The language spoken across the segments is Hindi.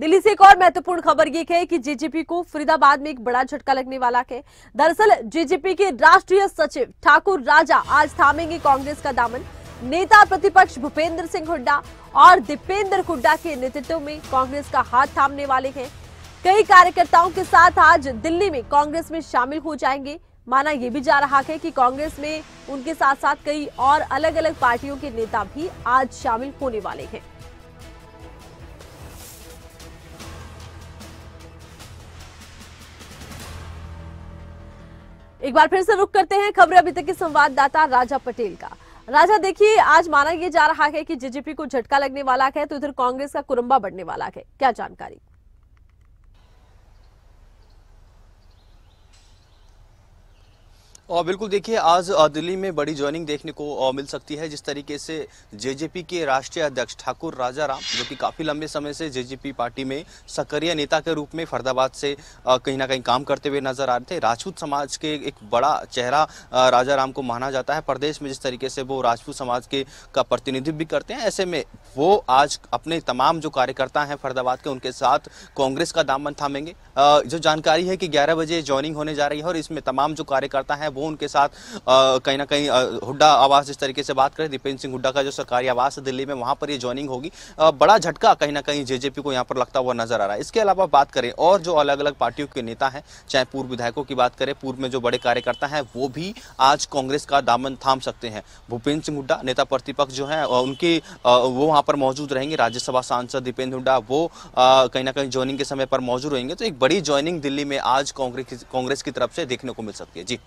दिल्ली से एक और महत्वपूर्ण खबर ये है कि जेजेपी को फरीदाबाद में एक बड़ा झटका लगने वाला है दरअसल जेजेपी के राष्ट्रीय सचिव ठाकुर राजा आज थामेंगे कांग्रेस का दामन नेता प्रतिपक्ष भूपेंद्र सिंह हुड्डा और दीपेंद्र हुड्डा के नेतृत्व में कांग्रेस का हाथ थामने वाले हैं कई कार्यकर्ताओं के साथ आज दिल्ली में कांग्रेस में शामिल हो जाएंगे माना यह भी जा रहा है कि कांग्रेस में उनके साथ साथ कई और अलग अलग पार्टियों के नेता भी आज शामिल होने वाले हैं एक बार फिर से रुक करते हैं खबरें अभी तक के संवाददाता राजा पटेल का राजा देखिए आज माना यह जा रहा है कि जेजेपी को झटका लगने वाला है तो इधर कांग्रेस का कुरंबा बढ़ने वाला है क्या जानकारी और बिल्कुल देखिए आज दिल्ली में बड़ी ज्वाइनिंग देखने को मिल सकती है जिस तरीके से जेजेपी के राष्ट्रीय अध्यक्ष ठाकुर राजा राम जो कि काफ़ी लंबे समय से जेजेपी पार्टी में सक्रिय नेता के रूप में फरदाबाद से कहीं ना कहीं काम करते हुए नजर आ रहे थे राजपूत समाज के एक बड़ा चेहरा राजा राम को माना जाता है प्रदेश में जिस तरीके से वो राजपूत समाज के का प्रतिनिधित्व भी करते हैं ऐसे में वो आज अपने तमाम जो कार्यकर्ता हैं फरदाबाद के उनके साथ कांग्रेस का दामन थामेंगे जो जानकारी है कि ग्यारह बजे ज्वाइनिंग होने जा रही है और इसमें तमाम जो कार्यकर्ता हैं वो वो उनके साथ कहीं ना कहीं हुड्डा आवास जिस तरीके से बात करें दीपेंद्र सिंह हुड्डा का जो सरकारी आवास है दिल्ली में वहां पर ये ज्वाइनिंग होगी बड़ा झटका कहीं ना कहीं जेजेपी को यहाँ पर लगता हुआ नजर आ रहा है इसके अलावा बात करें और जो अलग अलग पार्टियों के नेता हैं चाहे पूर्व विधायकों की बात करें पूर्व में जो बड़े कार्यकर्ता हैं वो भी आज कांग्रेस का दामन थाम सकते हैं भूपेंद्र सिंह हुड्डा नेता प्रतिपक्ष जो है उनके वो वहां पर मौजूद रहेंगे राज्यसभा सांसद दीपेंद्र हुड्डा वो कहीं ना कहीं ज्वाइनिंग के समय पर मौजूद रहेंगे तो एक बड़ी ज्वाइनिंग दिल्ली में आज कांग्रेस कांग्रेस की तरफ से देखने को मिल सकती है जी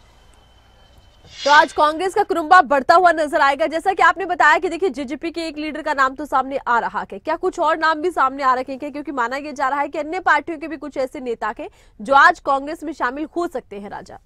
तो आज कांग्रेस का कुरुम्बा बढ़ता हुआ नजर आएगा जैसा कि आपने बताया कि देखिए जेजेपी के एक लीडर का नाम तो सामने आ रहा है क्या कुछ और नाम भी सामने आ रखे हैं क्योंकि माना यह जा रहा है कि अन्य पार्टियों के भी कुछ ऐसे नेता के जो आज कांग्रेस में शामिल हो सकते हैं राजा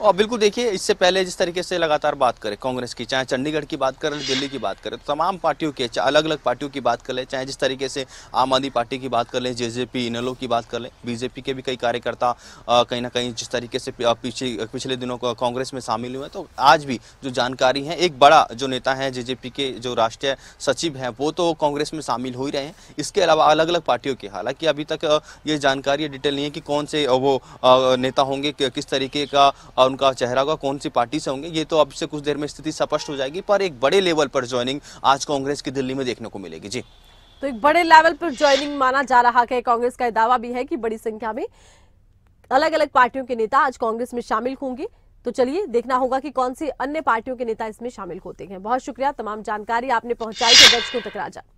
और बिल्कुल देखिए इससे पहले जिस तरीके से लगातार बात करें कांग्रेस की चाहे चंडीगढ़ की बात करें दिल्ली की बात करें तो तमाम पार्टियों के चाहे अलग अलग पार्टियों की बात कर लें चाहे जिस तरीके से आम आदमी पार्टी की बात कर लें एल इनलो की बात कर लें बीजेपी के भी कई कार्यकर्ता कहीं ना कहीं जिस तरीके से पीछे पिछले दिनों कांग्रेस में शामिल हुए तो आज भी जो जानकारी है एक बड़ा जो नेता है जे के जो राष्ट्रीय सचिव हैं वो तो कांग्रेस में शामिल हो ही रहे हैं इसके अलावा अलग अलग पार्टियों के हालांकि अभी तक ये जानकारी डिटेल नहीं है कि कौन से वो नेता होंगे किस तरीके का उनका चेहरा होगा कौन सी पार्टी से होंगे ये तो अब से कुछ देर में स्थिति स्पष्ट हो जाएगी पर एक बड़े लेवल पर ज्वाइनिंग आज कांग्रेस की दिल्ली में देखने को मिलेगी जी तो एक बड़े लेवल पर ज्वाइनिंग माना जा रहा है कांग्रेस का दावा भी है कि बड़ी संख्या में अलग अलग पार्टियों के नेता आज कांग्रेस में शामिल होंगे तो चलिए देखना होगा कि कौन सी अन्य पार्टियों के नेता इसमें शामिल होते हैं बहुत शुक्रिया तमाम जानकारी आपने पहुंचाई है दर्शकों तक राजा